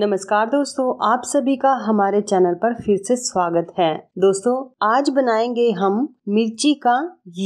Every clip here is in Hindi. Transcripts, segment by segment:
नमस्कार दोस्तों आप सभी का हमारे चैनल पर फिर से स्वागत है दोस्तों आज बनाएंगे हम मिर्ची का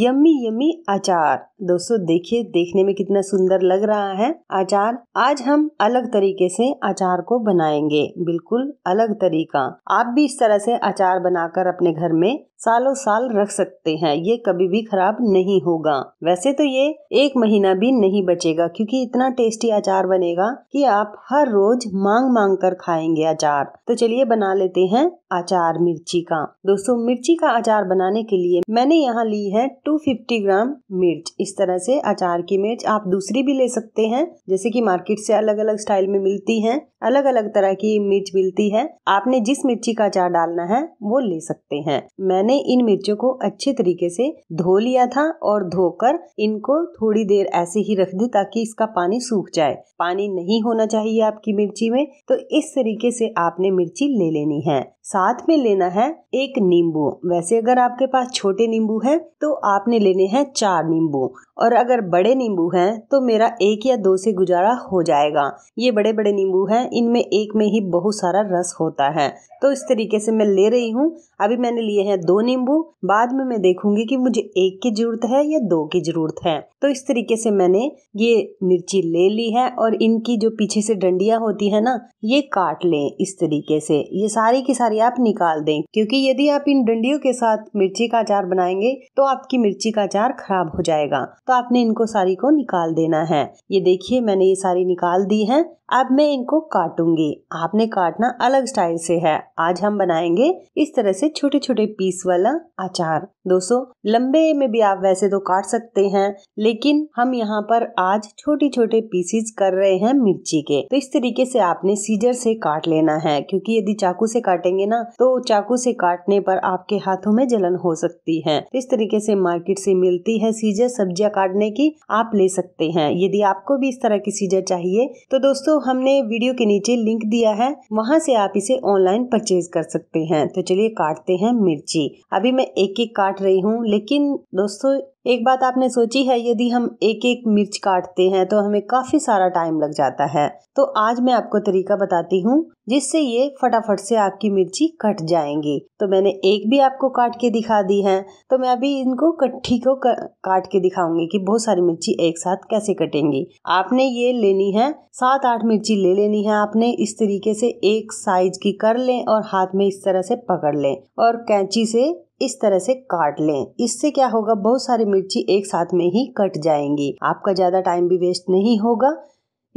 यम्मी यम्मी अचार दोस्तों देखिए देखने में कितना सुंदर लग रहा है अचार आज हम अलग तरीके से अचार को बनाएंगे बिल्कुल अलग तरीका आप भी इस तरह से अचार बनाकर अपने घर में सालों साल रख सकते हैं ये कभी भी खराब नहीं होगा वैसे तो ये एक महीना भी नहीं बचेगा क्योंकि इतना टेस्टी अचार बनेगा कि आप हर रोज मांग मांग कर खाएंगे अचार तो चलिए बना लेते हैं अचार मिर्ची का दोस्तों मिर्ची का अचार बनाने के लिए मैंने यहाँ ली है 250 ग्राम मिर्च इस तरह से अचार की मिर्च आप दूसरी भी ले सकते हैं जैसे कि मार्केट से अलग अलग स्टाइल में मिलती है अलग अलग तरह की मिर्च मिलती है आपने जिस मिर्ची का अचार डालना है वो ले सकते हैं मैंने इन मिर्चों को अच्छे तरीके से धो लिया था और धोकर इनको थोड़ी देर ऐसे ही रख दी ताकि इसका पानी सूख जाए पानी नहीं होना चाहिए आपकी मिर्ची में तो इस तरीके से आपने मिर्ची ले लेनी है साथ में लेना है एक नींबू वैसे अगर आपके पास छोटे नींबू हैं तो आपने लेने हैं चार नींबू और अगर बड़े नींबू हैं तो मेरा एक या दो से गुजारा हो जाएगा ये बड़े बड़े नींबू हैं इनमें एक में ही बहुत सारा रस होता है तो इस तरीके से मैं ले रही हूँ अभी मैंने लिए हैं दो नींबू बाद में मैं देखूंगी कि मुझे एक की जरूरत है या दो की जरूरत है तो इस तरीके से मैंने ये मिर्ची ले ली है और इनकी जो पीछे से डंडिया होती है ना ये काट लें इस तरीके से ये सारी की सारी आप निकाल दें क्योंकि यदि आप इन डंडियों के साथ मिर्ची का अचार बनाएंगे तो आपकी मिर्ची का अचार खराब हो जाएगा तो आपने इनको सारी को निकाल देना है ये देखिए मैंने ये सारी निकाल दी है अब मैं इनको काटूंगी आपने काटना अलग स्टाइल से है आज हम बनाएंगे इस तरह से छोटे छोटे पीस वाला अचार दोस्तों लंबे में भी आप वैसे तो काट सकते हैं लेकिन हम यहाँ पर आज छोटे छोटे पीसेज कर रहे हैं मिर्ची के तो इस तरीके से आपने सीजर से काट लेना है क्योंकि यदि चाकू से काटेंगे ना तो चाकू से काटने पर आपके हाथों में जलन हो सकती है तो इस तरीके से मार्केट से मिलती है सीजर सब्जियां काटने की आप ले सकते हैं यदि आपको भी इस तरह की सीजर चाहिए तो दोस्तों हमने वीडियो के नीचे लिंक दिया है वहाँ से आप इसे ऑनलाइन परचेज कर सकते हैं तो चलिए काटते हैं मिर्ची अभी मैं एक एक काट रही हूँ लेकिन दोस्तों एक बात आपने सोची है यदि हम एक एक मिर्च काटते हैं तो हमें काफी सारा टाइम लग जाता है तो आज मैं आपको तरीका बताती हूँ जिससे ये फटाफट से आपकी मिर्ची कट जाएंगी तो मैंने एक भी आपको काट के दिखा दी है तो मैं अभी इनको कट्ठी को काट के दिखाऊंगी कि बहुत सारी मिर्ची एक साथ कैसे कटेंगी आपने ये लेनी है सात आठ मिर्ची ले लेनी है आपने इस तरीके से एक साइज की कर लें और हाथ में इस तरह से पकड़ लें और कैंची से इस तरह से काट लें इससे क्या होगा बहुत सारी मिर्ची एक साथ में ही कट जाएंगी आपका ज़्यादा टाइम भी वेस्ट नहीं होगा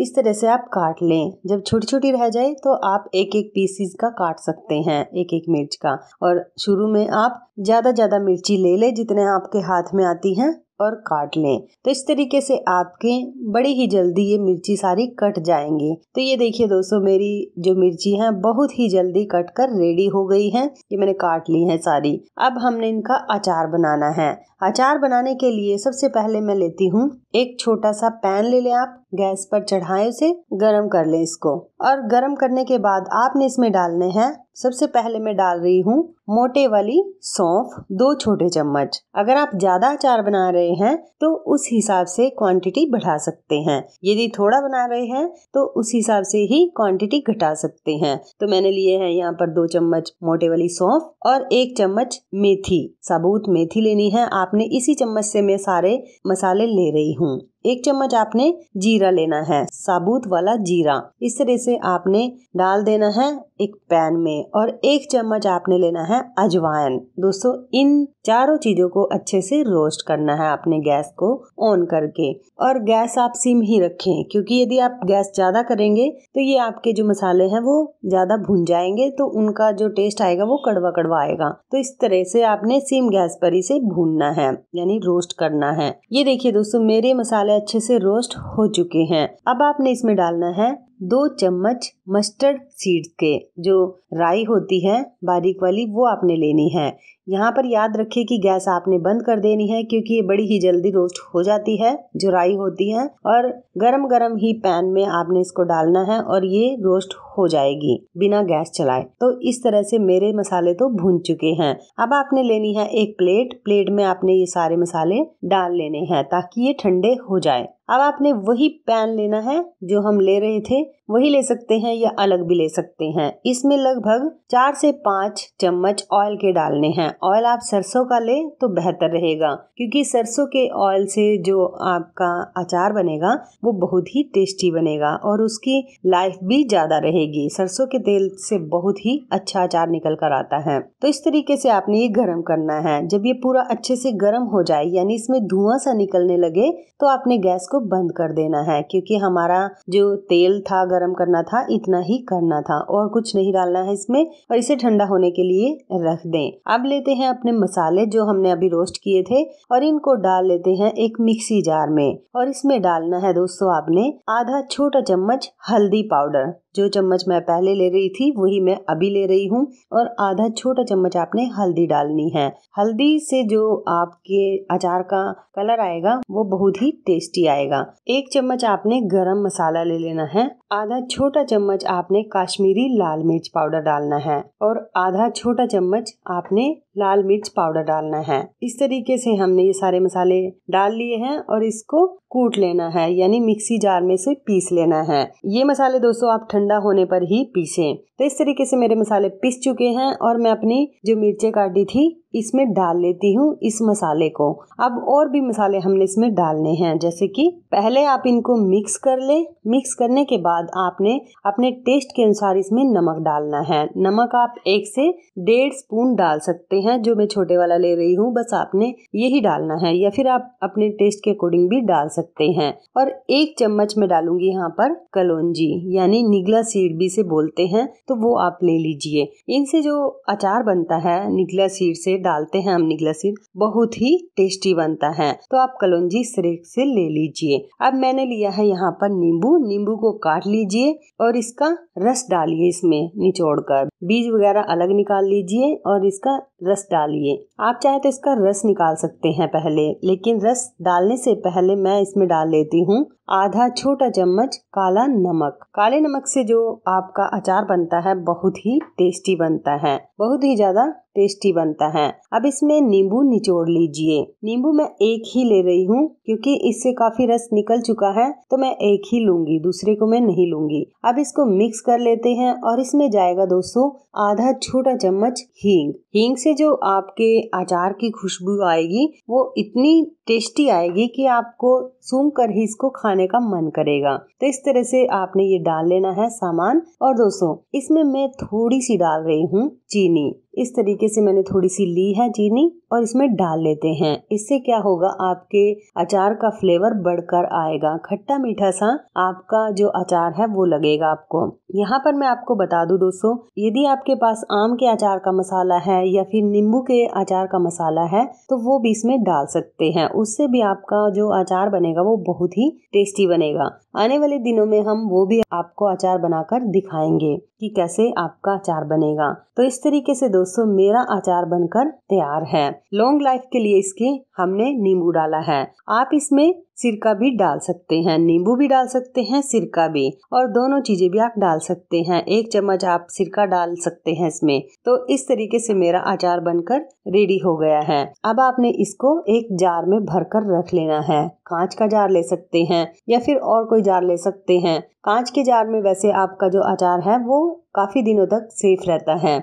इस तरह से आप काट लें जब छोटी छोटी रह जाए तो आप एक एक पीसीज का काट सकते हैं एक एक मिर्च का और शुरू में आप ज़्यादा ज़्यादा मिर्ची ले लें जितने आपके हाथ में आती हैं और काट लें तो इस तरीके से आपके बड़ी ही जल्दी ये मिर्ची सारी कट जाएंगी तो ये देखिए दोस्तों मेरी जो मिर्ची है बहुत ही जल्दी कट कर रेडी हो गई है ये मैंने काट ली है सारी अब हमने इनका अचार बनाना है अचार बनाने के लिए सबसे पहले मैं लेती हूँ एक छोटा सा पैन ले लें आप गैस पर चढ़ाएं उसे गरम कर लें इसको और गरम करने के बाद आपने इसमें डालने हैं सबसे पहले मैं डाल रही हूँ मोटे वाली सौंफ दो छोटे चम्मच अगर आप ज्यादा अचार बना रहे हैं तो उस हिसाब से क्वांटिटी बढ़ा सकते हैं यदि थोड़ा बना रहे हैं तो उस हिसाब से ही क्वांटिटी घटा सकते हैं तो मैंने लिए हैं यहाँ पर दो चम्मच मोटे वाली सौंफ और एक चम्मच मेथी साबुत मेथी लेनी है आपने इसी चम्मच से मैं सारे मसाले ले रही हूँ एक चम्मच आपने जीरा लेना है साबुत वाला जीरा इस तरह से आपने डाल देना है एक पैन में और एक चम्मच आपने लेना है अजवाइन दोस्तों इन चारों चीजों को अच्छे से रोस्ट करना है आपने गैस को ऑन करके और गैस आप सिम ही रखें क्योंकि यदि आप गैस ज्यादा करेंगे तो ये आपके जो मसाले हैं वो ज्यादा भुन जाएंगे तो उनका जो टेस्ट आएगा वो कड़वा कड़वा आएगा तो इस तरह से आपने सिम गैस पर इसे भूनना है यानी रोस्ट करना है ये देखिए दोस्तों मेरे मसाले अच्छे से रोस्ट हो चुके हैं अब आपने इसमें डालना है दो चम्मच मस्टर्ड सीड्स के जो राई होती है बारीक वाली वो आपने लेनी है यहाँ पर याद रखिए कि गैस आपने बंद कर देनी है क्योंकि ये बड़ी ही जल्दी रोस्ट हो जाती है जो राई होती है और गरम गरम ही पैन में आपने इसको डालना है और ये रोस्ट हो जाएगी बिना गैस चलाए तो इस तरह से मेरे मसाले तो भून चुके हैं अब आपने लेनी है एक प्लेट प्लेट में आपने ये सारे मसाले डाल लेने हैं ताकि ये ठंडे हो जाए अब आपने वही पैन लेना है जो हम ले रहे थे वही ले सकते हैं या अलग भी ले सकते हैं इसमें लगभग चार से पाँच चम्मच ऑयल के डालने हैं ऑयल आप सरसों का ले तो बेहतर रहेगा क्योंकि सरसों के ऑयल से जो आपका अचार बनेगा वो बहुत ही टेस्टी बनेगा और उसकी लाइफ भी ज़्यादा रहेगी सरसों के तेल से बहुत ही अच्छा अचार निकल कर आता है तो इस तरीके से आपने ये गर्म करना है जब ये पूरा अच्छे से गर्म हो जाए यानी इसमें धुआं सा निकलने लगे तो आपने गैस इसको बंद कर देना है क्योंकि हमारा जो तेल था गर्म करना था इतना ही करना था और कुछ नहीं डालना है इसमें और इसे ठंडा होने के लिए रख दें अब लेते हैं अपने मसाले जो हमने अभी रोस्ट किए थे और इनको डाल लेते हैं एक मिक्सी जार में और इसमें डालना है दोस्तों आपने आधा छोटा चम्मच हल्दी पाउडर जो चम्मच मैं पहले ले रही थी वही मैं अभी ले रही हूँ और आधा छोटा चम्मच आपने हल्दी डालनी है हल्दी से जो आपके अचार का कलर आएगा वो बहुत ही टेस्टी आएगा एक चम्मच आपने गरम मसाला ले लेना है आधा छोटा चम्मच आपने काश्मीरी लाल मिर्च पाउडर डालना है और आधा छोटा चम्मच आपने लाल मिर्च पाउडर डालना है इस तरीके से हमने ये सारे मसाले डाल लिए हैं और इसको कूट लेना है यानी मिक्सी जार में से पीस लेना है ये मसाले दोस्तों आप ठंडा होने पर ही पीसें तो इस तरीके से मेरे मसाले पीस चुके हैं और मैं अपनी जो मिर्चें काटी थी इसमें डाल लेती हूँ इस मसाले को अब और भी मसाले हमने इसमें डालने हैं जैसे कि पहले आप इनको मिक्स कर ले मिक्स करने के बाद आपने अपने टेस्ट के अनुसार इसमें नमक डालना है नमक आप एक से डेढ़ स्पून डाल सकते हैं जो मैं छोटे वाला ले रही हूँ बस आपने यही डालना है या फिर आप अपने टेस्ट के अकॉर्डिंग भी डाल सकते हैं और एक चम्मच में डालूंगी यहाँ पर कलौजी यानी निगला सीड भी से बोलते हैं तो वो आप ले लीजिए इनसे जो अचार बनता है निगला सीड से डालते हैं हम निगलासिन बहुत ही टेस्टी बनता है तो आप कलौजी इस से ले लीजिए अब मैंने लिया है यहाँ पर नींबू नींबू को काट लीजिए और इसका रस डालिए इसमें निचोड़ कर बीज वगैरह अलग निकाल लीजिए और इसका रस डालिए आप चाहे तो इसका रस निकाल सकते हैं पहले लेकिन रस डालने से पहले मैं इसमें डाल लेती हूँ आधा छोटा चम्मच काला नमक काले नमक से जो आपका अचार बनता है बहुत ही टेस्टी बनता है बहुत ही ज्यादा टेस्टी बनता है अब इसमें नींबू निचोड़ लीजिए नींबू मैं एक ही ले रही हूँ क्योंकि इससे काफी रस निकल चुका है तो मैं एक ही लूंगी दूसरे को मैं नहीं लूंगी अब इसको मिक्स कर लेते हैं और इसमें जाएगा दोस्तों आधा छोटा चम्मच हींग हींग से जो आपके अचार की खुशबू आएगी वो इतनी टेस्टी आएगी कि आपको सूंग कर ही इसको खाने का मन करेगा तो इस तरह से आपने ये डाल लेना है सामान और दोस्तों इसमें मैं थोड़ी सी डाल रही हूँ चीनी इस तरीके से मैंने थोड़ी सी ली है चीनी और इसमें डाल लेते हैं इससे क्या होगा आपके अचार का फ्लेवर बढ़कर आएगा खट्टा मीठा सा आपका जो अचार है वो लगेगा आपको यहाँ पर मैं आपको बता दूं दोस्तों यदि आपके पास आम के अचार का मसाला है या फिर नींबू के अचार का मसाला है तो वो भी इसमें डाल सकते हैं उससे भी आपका जो अचार बनेगा वो बहुत ही टेस्टी बनेगा आने वाले दिनों में हम वो भी आपको अचार बनाकर दिखाएंगे कि कैसे आपका अचार बनेगा तो इस तरीके से दोस्तों मेरा अचार बनकर तैयार है लॉन्ग लाइफ के लिए इसके हमने नींबू डाला है आप इसमें सिरका भी डाल सकते हैं नींबू भी डाल सकते हैं सिरका भी और दोनों चीजें भी आप डाल सकते हैं एक चम्मच आप सिरका डाल सकते हैं इसमें तो इस तरीके से मेरा अचार बनकर रेडी हो गया है अब आपने इसको एक जार में भर कर रख लेना है कांच का जार ले सकते हैं या फिर और कोई जार ले सकते हैं कांच के जार में वैसे आपका जो अचार है वो काफ़ी दिनों तक सेफ रहता है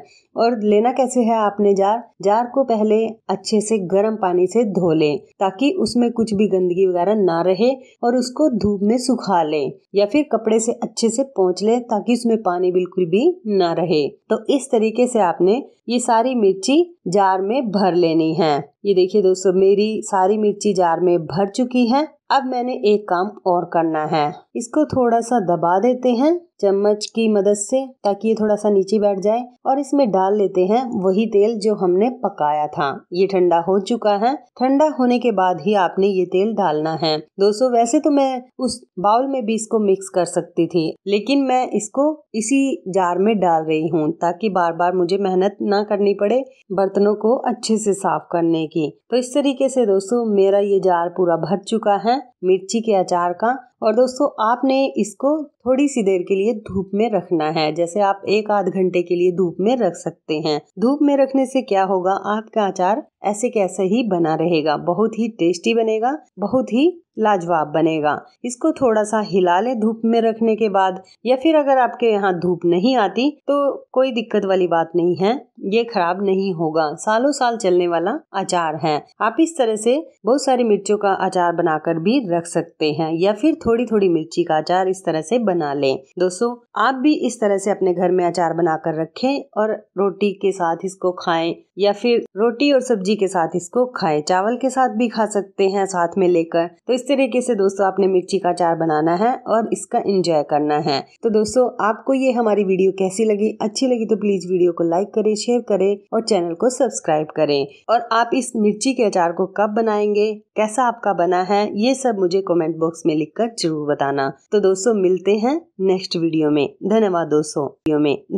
और लेना कैसे है आपने जार जार को पहले अच्छे से गर्म पानी से धो लें ताकि उसमें कुछ भी गंदगी वगैरह ना रहे और उसको धूप में सुखा लें या फिर कपड़े से अच्छे से पहुँच लें ताकि उसमें पानी बिल्कुल भी ना रहे तो इस तरीके से आपने ये सारी मिर्ची जार में भर लेनी है ये देखिए दोस्तों मेरी सारी मिर्ची जार में भर चुकी है अब मैंने एक काम और करना है इसको थोड़ा सा दबा देते हैं चम्मच की मदद से ताकि ये थोड़ा सा नीचे बैठ जाए और इसमें डाल लेते हैं वही तेल जो हमने पकाया था ये ठंडा हो चुका है ठंडा होने के बाद ही आपने ये तेल डालना है दोस्तों वैसे तो मैं उस बाउल में भी इसको मिक्स कर सकती थी लेकिन मैं इसको इसी जार में डाल रही हूँ ताकि बार बार मुझे मेहनत ना करनी पड़े बर्तनों को अच्छे से साफ करने की तो इस तरीके से दोस्तों मेरा ये जार पूरा भर चुका है मिर्ची के अचार का और दोस्तों आपने इसको थोड़ी सी देर के लिए धूप में रखना है जैसे आप एक आध घंटे के लिए धूप में रख सकते हैं धूप में रखने से क्या होगा आपका अचार ऐसे कैसे ही बना रहेगा बहुत ही टेस्टी बनेगा बहुत ही लाजवाब बनेगा इसको थोड़ा सा हिला ले धूप में रखने के बाद या फिर अगर आपके यहाँ धूप नहीं आती तो कोई दिक्कत वाली बात नहीं है ये खराब नहीं होगा सालों साल चलने वाला अचार है आप इस तरह से बहुत सारी मिर्चों का अचार बनाकर भी रख सकते हैं या फिर थोड़ी थोड़ी मिर्ची का अचार इस तरह से बना लें दोस्तों आप भी इस तरह से अपने घर में अचार बनाकर रखें और रोटी के साथ इसको खाएं या फिर रोटी और सब्जी सब्जी के साथ इसको खाए चावल के साथ भी खा सकते हैं साथ में लेकर तो इस तरीके से दोस्तों आपने मिर्ची का अचार बनाना है और इसका एंजॉय करना है तो दोस्तों आपको ये हमारी वीडियो कैसी लगी अच्छी लगी तो प्लीज वीडियो को लाइक करे शेयर करें और चैनल को सब्सक्राइब करें और आप इस मिर्ची के अचार को कब बनाएंगे कैसा आपका बना है ये सब मुझे कॉमेंट बॉक्स में लिख जरूर बताना तो दोस्तों मिलते हैं नेक्स्ट वीडियो में धन्यवाद दोस्तों वीडियो में